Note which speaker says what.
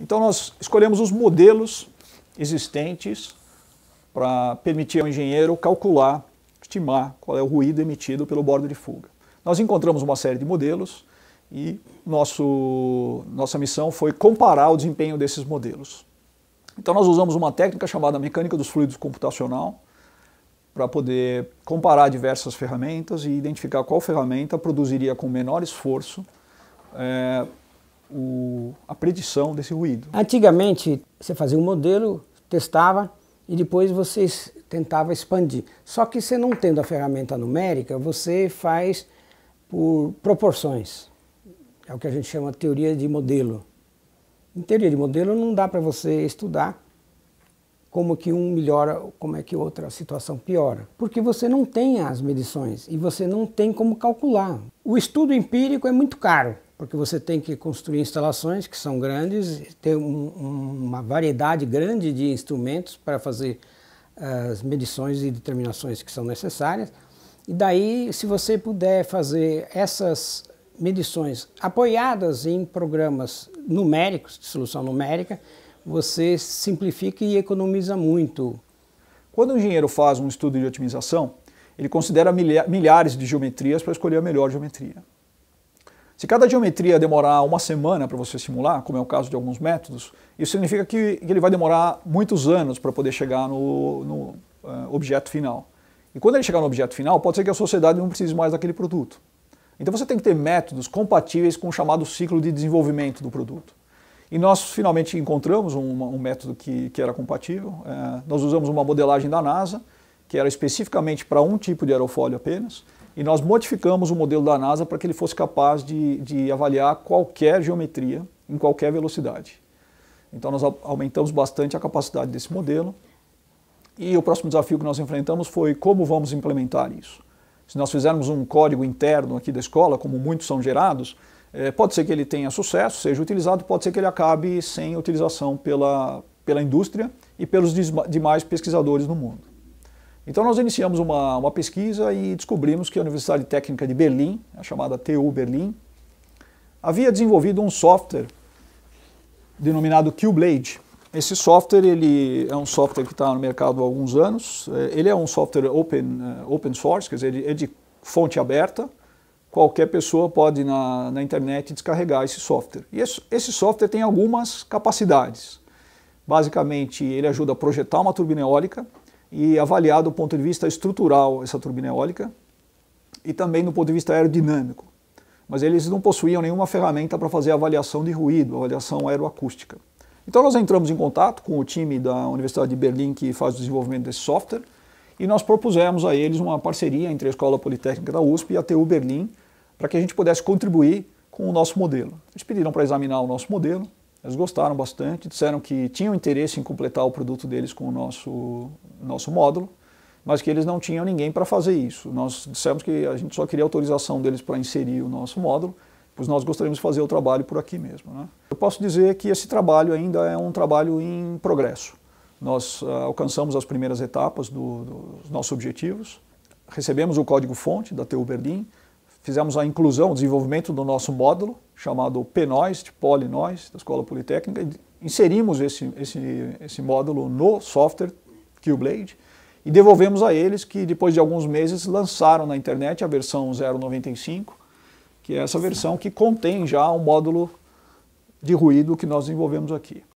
Speaker 1: Então nós escolhemos os modelos existentes para permitir ao engenheiro calcular, estimar qual é o ruído emitido pelo bordo de fuga. Nós encontramos uma série de modelos e nosso, nossa missão foi comparar o desempenho desses modelos. Então nós usamos uma técnica chamada mecânica dos fluidos computacional para poder comparar diversas ferramentas e identificar qual ferramenta produziria com menor esforço é, o, a predição
Speaker 2: desse ruído. Antigamente, você fazia um modelo, testava e depois você tentava expandir. Só que você não tendo a ferramenta numérica, você faz por proporções. É o que a gente chama de teoria de modelo. Em teoria de modelo não dá para você estudar como que um melhora, como é que outra situação piora, porque você não tem as medições e você não tem como calcular. O estudo empírico é muito caro porque você tem que construir instalações que são grandes, ter um, uma variedade grande de instrumentos para fazer eh, as medições e determinações que são necessárias. E daí, se você puder fazer essas medições apoiadas em programas numéricos, de solução numérica, você simplifica e economiza muito. Quando o
Speaker 1: engenheiro faz um estudo de otimização, ele considera milhares de geometrias para escolher a melhor geometria. Se cada geometria demorar uma semana para você simular, como é o caso de alguns métodos, isso significa que ele vai demorar muitos anos para poder chegar no, no uh, objeto final. E quando ele chegar no objeto final, pode ser que a sociedade não precise mais daquele produto. Então você tem que ter métodos compatíveis com o chamado ciclo de desenvolvimento do produto. E nós finalmente encontramos um, um método que, que, era compatível. É, nós usamos uma modelagem da NASA, que era especificamente para um tipo de aerofólio apenas, e nós modificamos o modelo da NASA para que ele fosse capaz de, de avaliar qualquer geometria em qualquer velocidade. Então nós aumentamos bastante a capacidade desse modelo. E o próximo desafio que nós enfrentamos foi como vamos implementar isso. Se nós fizermos um código interno aqui da escola, como muitos são gerados, é, pode ser que ele tenha sucesso, seja utilizado, pode ser que ele acabe sem utilização pela, pela indústria e pelos demais pesquisadores no mundo. Então nós iniciamos uma, uma pesquisa e descobrimos que a Universidade Técnica de Berlim, a chamada TU Berlim, havia desenvolvido um software denominado QBlade. Esse software ele é um software que está no mercado há alguns anos. É, ele é um software open, eh, open source, quer dizer, é de fonte aberta. Qualquer pessoa pode na, na internet descarregar esse software. E esse, esse software tem algumas capacidades. Basicamente, ele ajuda a projetar uma turbina eólica, e avaliar do ponto de vista estrutural essa turbina eólica e também do ponto de vista aerodinâmico. Mas eles não possuíam nenhuma ferramenta para fazer avaliação de ruído, avaliação aeroacústica. Então nós entramos em contato com o time da Universidade de Berlim que faz o desenvolvimento desse software e nós propusemos a eles uma parceria entre a Escola Politécnica da USP e a TU Berlim para que a gente pudesse contribuir com o nosso modelo. Eles pediram para examinar o nosso modelo eles gostaram bastante, disseram que tinham interesse em completar o produto deles com o nosso, nosso módulo, mas que eles não tinham ninguém para fazer isso. Nós dissemos que a gente só queria autorização deles para inserir o nosso módulo, pois nós gostaríamos de fazer o trabalho por aqui mesmo. Né? Eu posso dizer que esse trabalho ainda é um trabalho em progresso. Nós ah, alcançamos as primeiras etapas do, do, dos nossos objetivos, recebemos o código-fonte da TU Berlim, fizemos a inclusão, o desenvolvimento do nosso módulo, chamado PNOIST, PoliNoist, da Escola Politécnica. Inserimos esse, esse, esse módulo no software Qblade e devolvemos a eles que depois de alguns meses lançaram na internet a versão 095, que é essa versão que contém já um módulo de ruído que nós desenvolvemos aqui.